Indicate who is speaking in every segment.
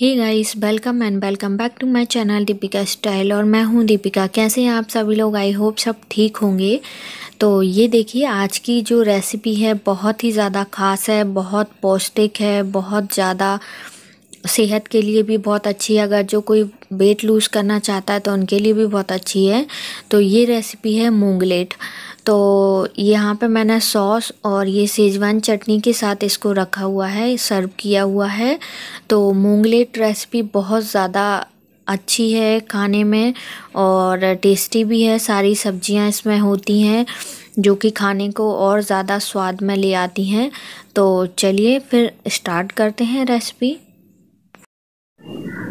Speaker 1: hey guys welcome and welcome back to my channel Deepika style और मैं हूँ दीपिका कैसे हैं आप सभी लोग आई होप सब ठीक होंगे तो ये देखिए आज की जो रेसिपी है बहुत ही ज़्यादा ख़ास है बहुत पौष्टिक है बहुत ज़्यादा सेहत के लिए भी बहुत अच्छी है अगर जो कोई वेट लूज़ करना चाहता है तो उनके लिए भी बहुत अच्छी है तो ये रेसिपी है मूंगलेट तो यहाँ पे मैंने सॉस और ये सेजवान चटनी के साथ इसको रखा हुआ है सर्व किया हुआ है तो मूंगलेट रेसिपी बहुत ज़्यादा अच्छी है खाने में और टेस्टी भी है सारी सब्ज़ियाँ इसमें होती हैं जो कि खाने को और ज़्यादा स्वाद में ले आती हैं तो चलिए फिर स्टार्ट करते हैं रेसिपी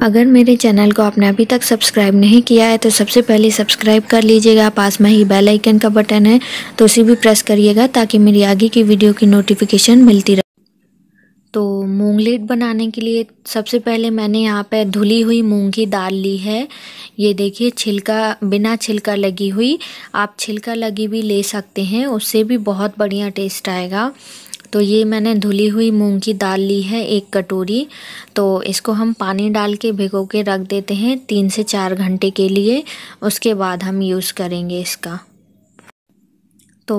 Speaker 1: अगर मेरे चैनल को आपने अभी तक सब्सक्राइब नहीं किया है तो सबसे पहले सब्सक्राइब कर लीजिएगा पास में ही बेल आइकन का बटन है तो उसे भी प्रेस करिएगा ताकि मेरी आगे की वीडियो की नोटिफिकेशन मिलती रहे तो मूंगलेट बनाने के लिए सबसे पहले मैंने यहाँ पे धुली हुई मूंग की दाल ली है ये देखिए छिलका बिना छिलका लगी हुई आप छिलका लगी भी ले सकते हैं उससे भी बहुत बढ़िया टेस्ट आएगा तो ये मैंने धुली हुई मूंग की दाल ली है एक कटोरी तो इसको हम पानी डाल के भिगो के रख देते हैं तीन से चार घंटे के लिए उसके बाद हम यूज़ करेंगे इसका तो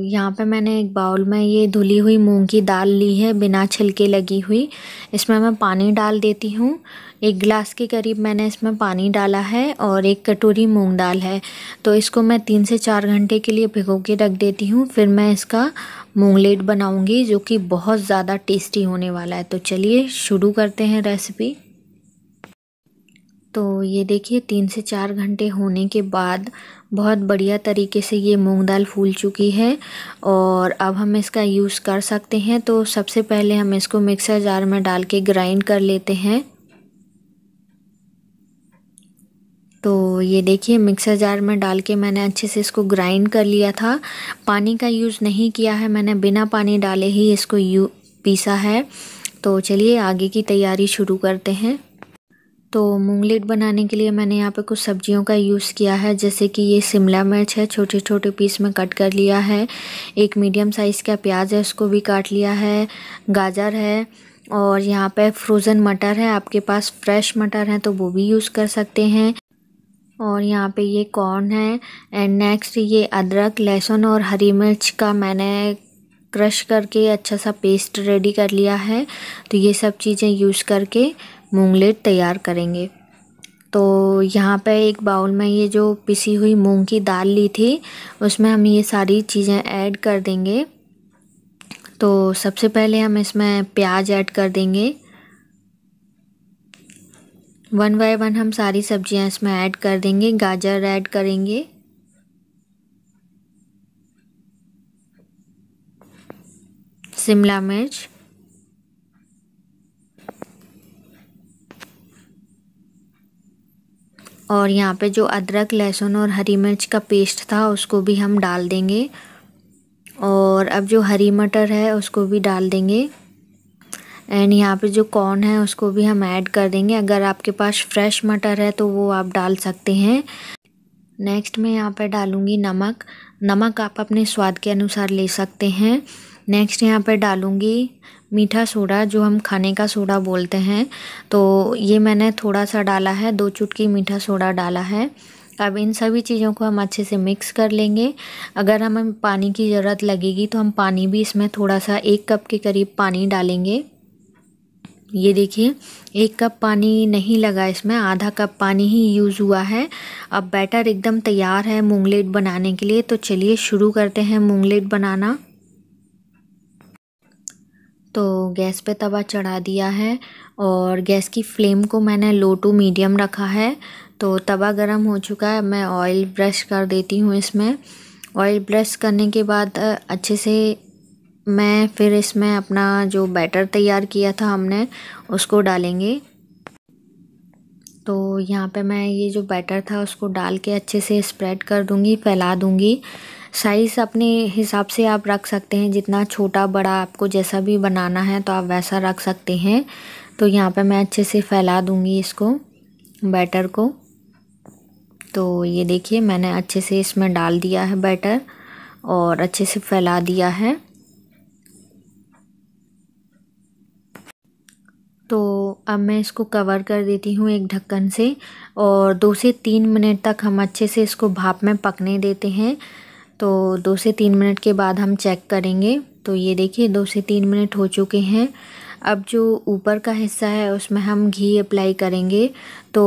Speaker 1: यहाँ पे मैंने एक बाउल में ये धुली हुई मूंग की दाल ली है बिना छिलके लगी हुई इसमें मैं पानी डाल देती हूँ एक गिलास के करीब मैंने इसमें पानी डाला है और एक कटोरी मूंग दाल है तो इसको मैं तीन से चार घंटे के लिए भिगो के रख देती हूँ फिर मैं इसका मूंगलेट बनाऊंगी जो कि बहुत ज़्यादा टेस्टी होने वाला है तो चलिए शुरू करते हैं रेसिपी तो ये देखिए तीन से चार घंटे होने के बाद बहुत बढ़िया तरीके से ये मूंग दाल फूल चुकी है और अब हम इसका यूज़ कर सकते हैं तो सबसे पहले हम इसको मिक्सर जार में डाल के ग्राइंड कर लेते हैं ये देखिए मिक्सर जार में डाल के मैंने अच्छे से इसको ग्राइंड कर लिया था पानी का यूज़ नहीं किया है मैंने बिना पानी डाले ही इसको यू पीसा है तो चलिए आगे की तैयारी शुरू करते हैं तो मूंगलेट बनाने के लिए मैंने यहाँ पे कुछ सब्जियों का यूज़ किया है जैसे कि ये शिमला मिर्च है छोटे छोटे पीस में कट कर लिया है एक मीडियम साइज़ का प्याज है उसको भी काट लिया है गाजर है और यहाँ पे फ्रोज़न मटर है आपके पास फ्रेश मटर है तो वो भी यूज़ कर सकते हैं और यहाँ पे ये कॉर्न है एंड नेक्स्ट ये अदरक लहसुन और हरी मिर्च का मैंने क्रश करके अच्छा सा पेस्ट रेडी कर लिया है तो ये सब चीज़ें यूज़ करके मूंगलेट तैयार करेंगे तो यहाँ पे एक बाउल में ये जो पिसी हुई मूंग की दाल ली थी उसमें हम ये सारी चीज़ें ऐड कर देंगे तो सबसे पहले हम इसमें प्याज ऐड कर देंगे वन बाय वन हम सारी सब्जियां इसमें ऐड कर देंगे गाजर ऐड करेंगे शिमला मिर्च और यहाँ पे जो अदरक लहसुन और हरी मिर्च का पेस्ट था उसको भी हम डाल देंगे और अब जो हरी मटर है उसको भी डाल देंगे एंड यहाँ पे जो कॉर्न है उसको भी हम ऐड कर देंगे अगर आपके पास फ्रेश मटर है तो वो आप डाल सकते हैं नेक्स्ट मैं यहाँ पर डालूँगी नमक नमक आप अपने स्वाद के अनुसार ले सकते हैं नेक्स्ट यहाँ पर डालूँगी मीठा सोडा जो हम खाने का सोडा बोलते हैं तो ये मैंने थोड़ा सा डाला है दो चुटकी मीठा सोडा डाला है अब इन सभी चीज़ों को हम अच्छे से मिक्स कर लेंगे अगर हमें पानी की ज़रूरत लगेगी तो हम पानी भी इसमें थोड़ा सा एक कप के करीब पानी डालेंगे ये देखिए एक कप पानी नहीं लगा इसमें आधा कप पानी ही यूज़ हुआ है अब बैटर एकदम तैयार है मूंगलेट बनाने के लिए तो चलिए शुरू करते हैं मूंगलेट बनाना तो गैस पे तवा चढ़ा दिया है और गैस की फ्लेम को मैंने लो टू मीडियम रखा है तो तवा गरम हो चुका है मैं ऑयल ब्रश कर देती हूँ इसमें ऑयल ब्रश करने के बाद अच्छे से मैं फिर इसमें अपना जो बैटर तैयार किया था हमने उसको डालेंगे तो यहाँ पे मैं ये जो बैटर था उसको डाल के अच्छे से स्प्रेड कर दूँगी फैला दूँगी साइज़ अपने हिसाब से आप रख सकते हैं जितना छोटा बड़ा आपको जैसा भी बनाना है तो आप वैसा रख सकते हैं तो यहाँ पे मैं अच्छे से फैला दूँगी इसको बैटर को तो ये देखिए मैंने अच्छे से इसमें डाल दिया है बैटर और अच्छे से फैला दिया है तो अब मैं इसको कवर कर देती हूँ एक ढक्कन से और दो से तीन मिनट तक हम अच्छे से इसको भाप में पकने देते हैं तो दो से तीन मिनट के बाद हम चेक करेंगे तो ये देखिए दो से तीन मिनट हो चुके हैं अब जो ऊपर का हिस्सा है उसमें हम घी अप्लाई करेंगे तो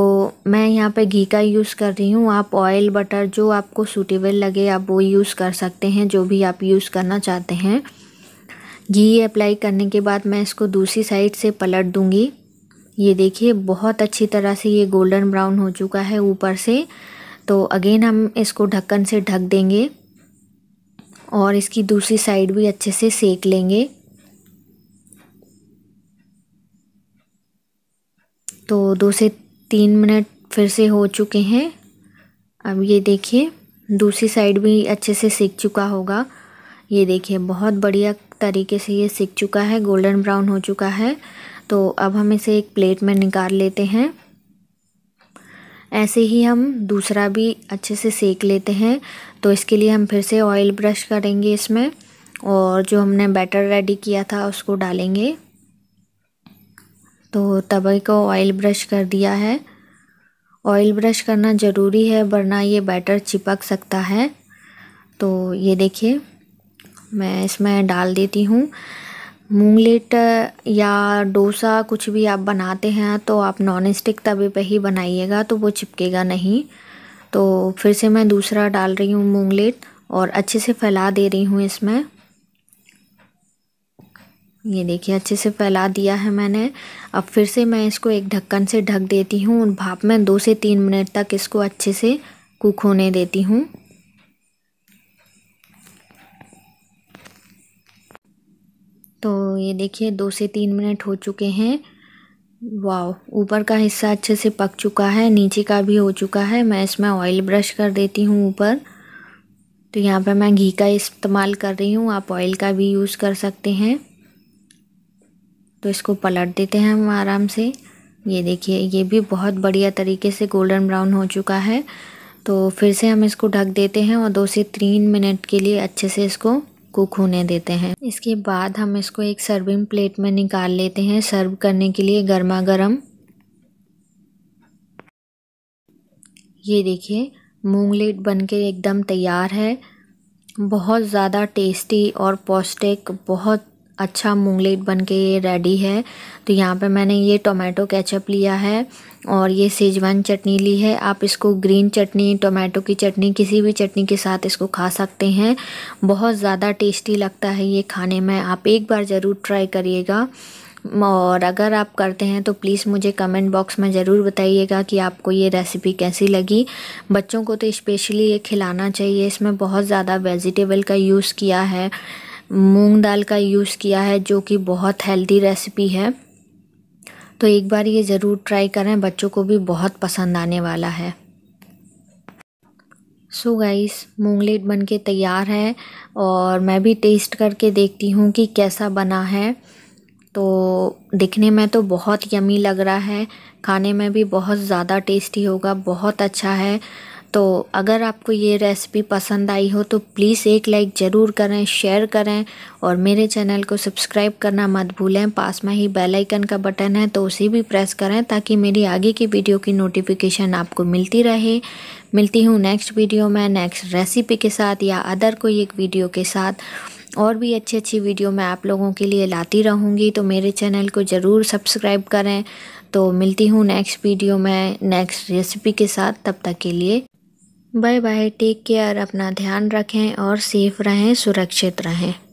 Speaker 1: मैं यहाँ पे घी का यूज़ कर रही हूँ आप ऑयल बटर जो आपको सूटेबल लगे आप वो यूज़ कर सकते हैं जो भी आप यूज़ करना चाहते हैं घी अप्लाई करने के बाद मैं इसको दूसरी साइड से पलट दूँगी ये देखिए बहुत अच्छी तरह से ये गोल्डन ब्राउन हो चुका है ऊपर से तो अगेन हम इसको ढक्कन से ढक देंगे और इसकी दूसरी साइड भी अच्छे से सेक लेंगे तो दो से तीन मिनट फिर से हो चुके हैं अब ये देखिए दूसरी साइड भी अच्छे से सेक चुका होगा ये देखिए बहुत बढ़िया तरीके से ये सीख चुका है गोल्डन ब्राउन हो चुका है तो अब हम इसे एक प्लेट में निकाल लेते हैं ऐसे ही हम दूसरा भी अच्छे से सेक लेते हैं तो इसके लिए हम फिर से ऑयल ब्रश करेंगे इसमें और जो हमने बैटर रेडी किया था उसको डालेंगे तो तवे को ऑयल ब्रश कर दिया है ऑयल ब्रश करना ज़रूरी है वरना ये बैटर चिपक सकता है तो ये देखिए मैं इसमें डाल देती हूँ मूंगलेट या डोसा कुछ भी आप बनाते हैं तो आप नॉन स्टिक तवे पे ही बनाइएगा तो वो चिपकेगा नहीं तो फिर से मैं दूसरा डाल रही हूँ मूंगलेट और अच्छे से फैला दे रही हूँ इसमें ये देखिए अच्छे से फैला दिया है मैंने अब फिर से मैं इसको एक ढक्कन से ढक देती हूँ भाप में दो से तीन मिनट तक इसको अच्छे से कुक होने देती हूँ तो ये देखिए दो से तीन मिनट हो चुके हैं वाओ ऊपर का हिस्सा अच्छे से पक चुका है नीचे का भी हो चुका है मैं इसमें ऑयल ब्रश कर देती हूँ ऊपर तो यहाँ पर मैं घी का इस्तेमाल कर रही हूँ आप ऑयल का भी यूज़ कर सकते हैं तो इसको पलट देते हैं हम आराम से ये देखिए ये भी बहुत बढ़िया तरीके से गोल्डन ब्राउन हो चुका है तो फिर से हम इसको ढक देते हैं और दो से तीन मिनट के लिए अच्छे से इसको कुक होने देते हैं इसके बाद हम इसको एक सर्विंग प्लेट में निकाल लेते हैं सर्व करने के लिए गर्मा गर्म ये देखिए मूंगलेट बनके एकदम तैयार है बहुत ज़्यादा टेस्टी और पौष्टिक बहुत अच्छा मूंगलेट बन के ये रेडी है तो यहाँ पे मैंने ये टोमेटो केचप लिया है और ये सेजवान चटनी ली है आप इसको ग्रीन चटनी टोमेटो की चटनी किसी भी चटनी के साथ इसको खा सकते हैं बहुत ज़्यादा टेस्टी लगता है ये खाने में आप एक बार ज़रूर ट्राई करिएगा और अगर आप करते हैं तो प्लीज़ मुझे कमेंट बॉक्स में ज़रूर बताइएगा कि आपको ये रेसिपी कैसी लगी बच्चों को तो स्पेशली ये खिलाना चाहिए इसमें बहुत ज़्यादा वेजिटेबल का यूज़ किया है मूंग दाल का यूज़ किया है जो कि बहुत हेल्दी रेसिपी है तो एक बार ये ज़रूर ट्राई करें बच्चों को भी बहुत पसंद आने वाला है सो गाइस मूंगलेट बन के तैयार है और मैं भी टेस्ट करके देखती हूँ कि कैसा बना है तो दिखने में तो बहुत यमी लग रहा है खाने में भी बहुत ज़्यादा टेस्टी होगा बहुत अच्छा है तो अगर आपको ये रेसिपी पसंद आई हो तो प्लीज़ एक लाइक ज़रूर करें शेयर करें और मेरे चैनल को सब्सक्राइब करना मत भूलें पास में ही बेल आइकन का बटन है तो उसे भी प्रेस करें ताकि मेरी आगे की वीडियो की नोटिफिकेशन आपको मिलती रहे मिलती हूँ नेक्स्ट वीडियो में नेक्स्ट रेसिपी के साथ या अदर कोई एक वीडियो के साथ और भी अच्छी अच्छी वीडियो मैं आप लोगों के लिए लाती रहूँगी तो मेरे चैनल को ज़रूर सब्सक्राइब करें तो मिलती हूँ नेक्स्ट वीडियो में नेक्स्ट रेसिपी के साथ तब तक के लिए बाय बाय टेक केयर अपना ध्यान रखें और सेफ रहें सुरक्षित रहें